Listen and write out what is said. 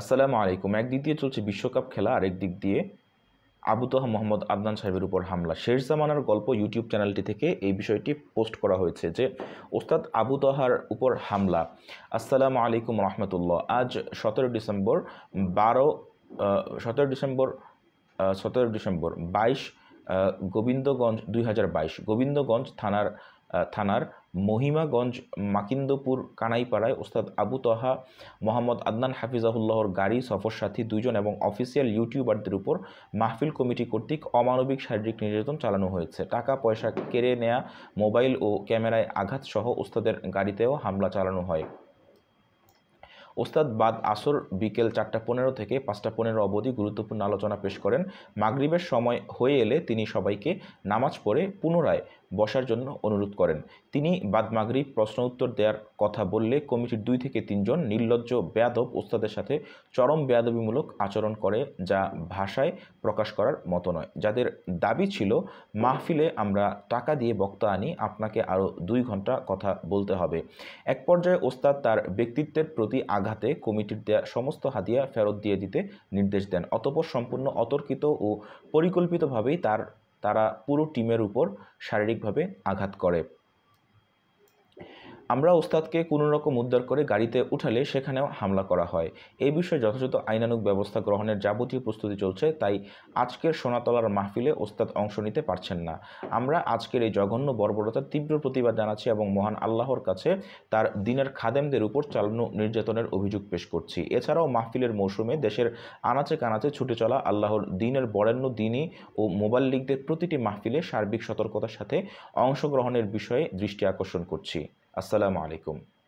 আসসালামু আলাইকুম একদিক দিয়ে চলছে বিশ্বকাপ খেলা আরেক দিক দিয়ে আবুতহা মোহাম্মদ আদনান সাহেবের উপর হামলা শেষ জামানার গল্প ইউটিউব চ্যানেলটি থেকে এই বিষয়টি পোস্ট করা হয়েছে যে ওস্তাদ আবুতহার উপর হামলা আসসালামু আলাইকুম রহমতুল্লাহ আজ সতেরো ডিসেম্বর বারো সতেরো ডিসেম্বর সতেরো ডিসেম্বর বাইশ গোবিন্দগঞ্জ দুই গোবিন্দগঞ্জ থানার থানার মহিমাগঞ্জ মাকিন্দপুর কানাইপাড়ায় ওস্তাদ আবু তহা মোহাম্মদ আদনান হাফিজাহুল্লাহর গাড়ি সফর সাথী দুজন এবং অফিসিয়াল ইউটিউবারদের উপর মাহফিল কমিটি কর্তৃক অমানবিক শারীরিক নির্যাতন চালানো হয়েছে টাকা পয়সা কেড়ে নেয়া মোবাইল ও ক্যামেরায় আঘাতসহ ওস্তাদের গাড়িতেও হামলা চালানো হয় ওস্তাদ বাদ আসর বিকেল চারটা পনেরো থেকে পাঁচটা পনেরো অবধি গুরুত্বপূর্ণ আলোচনা পেশ করেন মাগরিবের সময় হয়ে এলে তিনি সবাইকে নামাজ পড়ে পুনরায় বসার জন্য অনুরোধ করেন তিনি বাদ প্রশ্ন উত্তর দেওয়ার কথা বললে কমিটির দুই থেকে তিনজন নির্লজ্জ ব্যাদব ওস্তাদের সাথে চরম বেয়াদবিমূলক আচরণ করে যা ভাষায় প্রকাশ করার মতো নয় যাদের দাবি ছিল মাহফিলে আমরা টাকা দিয়ে বক্তা আনি আপনাকে আরও দুই ঘন্টা কথা বলতে হবে এক পর্যায়ে ওস্তাদ তার ব্যক্তিত্বের প্রতি আঘাতে কমিটির দেয়া সমস্ত হাতিয়া ফেরত দিয়ে দিতে নির্দেশ দেন অতপর সম্পূর্ণ অতর্কিত ও পরিকল্পিতভাবেই তার তারা পুরো টিমের উপর শারীরিকভাবে আঘাত করে আমরা ওস্তাদকে কোনো রকম উদ্ধার করে গাড়িতে উঠালে সেখানেও হামলা করা হয় এই বিষয়ে যথাযথ আইনানুগ ব্যবস্থা গ্রহণের যাবতীয় প্রস্তুতি চলছে তাই আজকের সোনাতলার মাহফিলে ওস্তাদ অংশ নিতে পারছেন না আমরা আজকের এই জঘন্য বর্বরতার তীব্র প্রতিবাদ জানাচ্ছি এবং মহান আল্লাহর কাছে তার দিনের খাদেমদের উপর চালানো নির্যাতনের অভিযোগ পেশ করছি এছাড়াও মাহফিলের মৌসুমে দেশের আনাচে কানাচে ছুটে চলা আল্লাহর দিনের বরেণ্য দিনই ও লিগদের প্রতিটি মাহফিলে সার্বিক সতর্কতার সাথে অংশগ্রহণের বিষয়ে দৃষ্টি আকর্ষণ করছি Assalamualaikum.